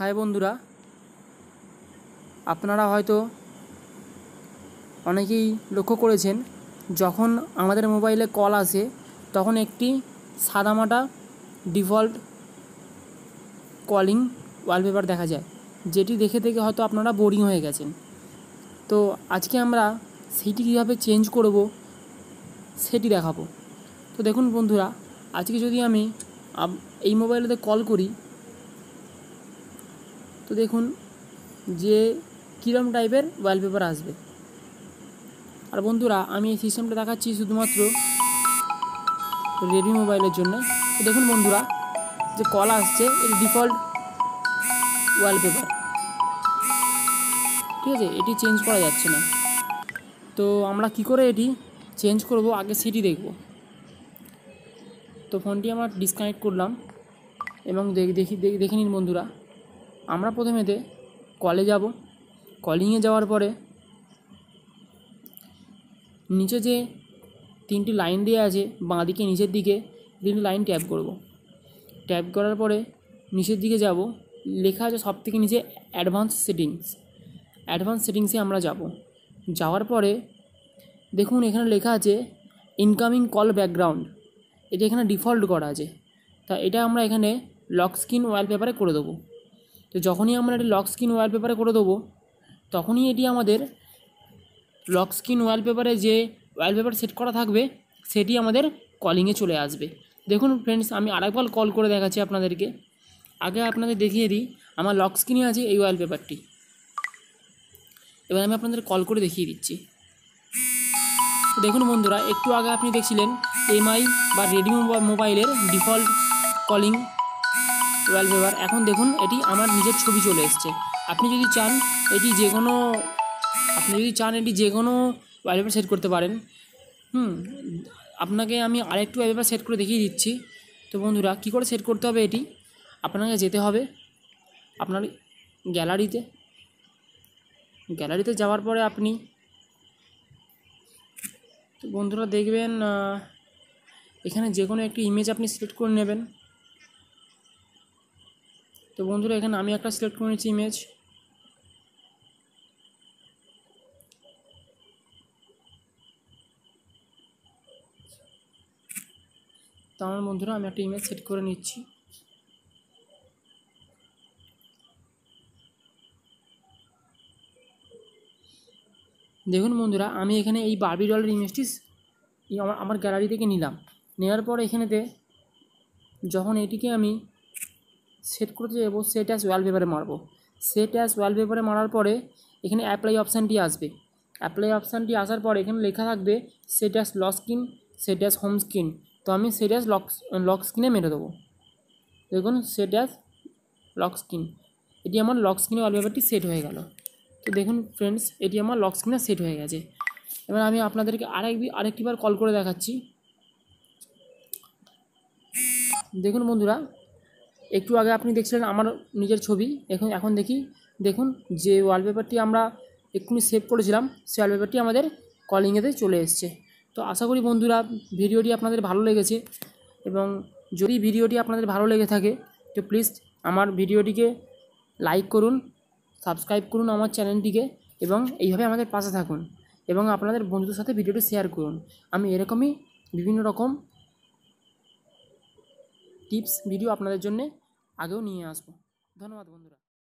high বন্ধুরা আপনারা হয়তো অনেকেই লক্ষ্য করেছেন যখন আমাদের মোবাইলে কল আসে তখন একটি সাদামাটা ডিফল্ট কলিং ওয়ালপেপার দেখা যায় যেটি দেখে দেখে হয়তো আপনারা বোরিং হয়ে গেছেন তো আজকে আমরা সেইটি কীভাবে চেঞ্জ করব সেটি দেখাবো তো দেখুন বন্ধুরা আজকে যদি আমি এই মোবাইলেতে কল করি তো দেখুন যে কীরম টাইপের ওয়ালপেপার আসবে আর বন্ধুরা আমি এই সিস্টেমটা দেখাচ্ছি শুধুমাত্র রেডমি মোবাইলের জন্য তো দেখুন বন্ধুরা যে কল আসছে এর ডিফল্ট ওয়ালপেপার ঠিক আছে এটি চেঞ্জ করা যাচ্ছে না তো আমরা কি করে এটি চেঞ্জ করব আগে সেটি দেখব তো ফোনটি আমার ডিসকানেক্ট করলাম এবং দেখি দেখে নিন বন্ধুরা আমরা প্রথমেতে কলে যাব কলিংয়ে যাওয়ার পরে নিচে যে তিনটি লাইন দেওয়া আছে বাঁ দিকে নিচের দিকে তিনটি লাইন ট্যাপ করব ট্যাপ করার পরে নিচের দিকে যাব লেখা আছে সব থেকে নিচে অ্যাডভান্স সেটিংস অ্যাডভান্স সেটিংসে আমরা যাব যাওয়ার পরে দেখুন এখানে লেখা আছে ইনকামিং কল ব্যাকগ্রাউন্ড এটা এখানে ডিফল্ট করা আছে তা এটা আমরা এখানে লক স্ক্রিন ওয়ালপেপারে করে দেবো তো যখনই আমরা এটা লক স্ক্রিন ওয়ালপেপারে করে দেবো তখনই এটি আমাদের লক স্ক্রিন ওয়ালপেপারে যে ওয়ালপেপার সেট করা থাকবে সেটি আমাদের কলিংয়ে চলে আসবে দেখুন ফ্রেন্ডস আমি আরেকবার কল করে দেখাচ্ছি আপনাদেরকে আগে আপনাদের দেখিয়ে দিই আমার লক স্ক্রিনে আছে এই ওয়ালপেপারটি এবার আমি আপনাদের কল করে দেখিয়ে দিচ্ছি দেখুন বন্ধুরা একটু আগে আপনি দেখছিলেন এমআই বা রেডমি মোবাইলের ডিফল্ট কলিং ওয়ালপেপার এখন দেখুন এটি আমার নিজের ছবি চলে এসছে আপনি যদি চান এটি যে কোনো আপনি যদি চান এটি যে কোনো ওয়ালপেপার সেট করতে পারেন হুম আপনাকে আমি আরেকটু ওয়ালপেপার সেট করে দেখিয়ে দিচ্ছি তো বন্ধুরা কী করে সেট করতে হবে এটি আপনাকে যেতে হবে আপনার গ্যালারিতে গ্যালারিতে যাওয়ার পরে আপনি তো বন্ধুরা দেখবেন এখানে যে কোনো একটি ইমেজ আপনি সিলেক্ট করে নেবেন তো বন্ধুরা এখানে আমি একটা সিলেক্ট করে নিচ্ছি ইমেজ তো আমার বন্ধুরা আমি একটা ইমেজ সেট করে নিচ্ছি দেখুন বন্ধুরা আমি এখানে এই বারবি ডলের ইমেজটি আমার আমার গ্যালারি থেকে নিলাম নেওয়ার পর এখানেতে যখন এটিকে আমি সেট করতে যাবো সেট অ্যাস ওয়ালপেপারে মারবো সেট অ্যাস ওয়ালপেপারে মারার পরে এখানে অ্যাপ্লাই অপশানটি আসবে অ্যাপ্লাই অপশানটি আসার পর এখানে লেখা থাকবে set as lock screen set as home screen তো আমি সেট অ্যাস লক লক স্ক্রিনে মেরে দেবো দেখুন সেট অ্যাস লক স্ক্রিন এটি আমার লক স্ক্রিনে ওয়ালপেপারটি সেট হয়ে গেল তো দেখুন ফ্রেন্ডস এটি আমার লক স্ক্রিনে সেট হয়ে গেছে এবার আমি আপনাদেরকে আরেক আরেকটিবার কল করে দেখাচ্ছি দেখুন বন্ধুরা একটু আগে আপনি দেখছিলেন আমার নিজের ছবি এখন এখন দেখি দেখুন যে ওয়ালপেপারটি আমরা এক্ষুনি সেভ করেছিলাম সেই ওয়ালপেপারটি আমাদের কলিংয়েতে চলে এসছে তো আশা করি বন্ধুরা ভিডিওটি আপনাদের ভালো লেগেছে এবং যদি ভিডিওটি আপনাদের ভালো লেগে থাকে তো প্লিজ আমার ভিডিওটিকে লাইক করুন সাবস্ক্রাইব করুন আমার চ্যানেলটিকে এবং এইভাবে আমাদের পাশে থাকুন এবং আপনাদের বন্ধুদের সাথে ভিডিওটি শেয়ার করুন আমি এরকমই বিভিন্ন রকম টিপস ভিডিও আপনাদের জন্য আগেও নিয়ে আসবো ধন্যবাদ বন্ধুরা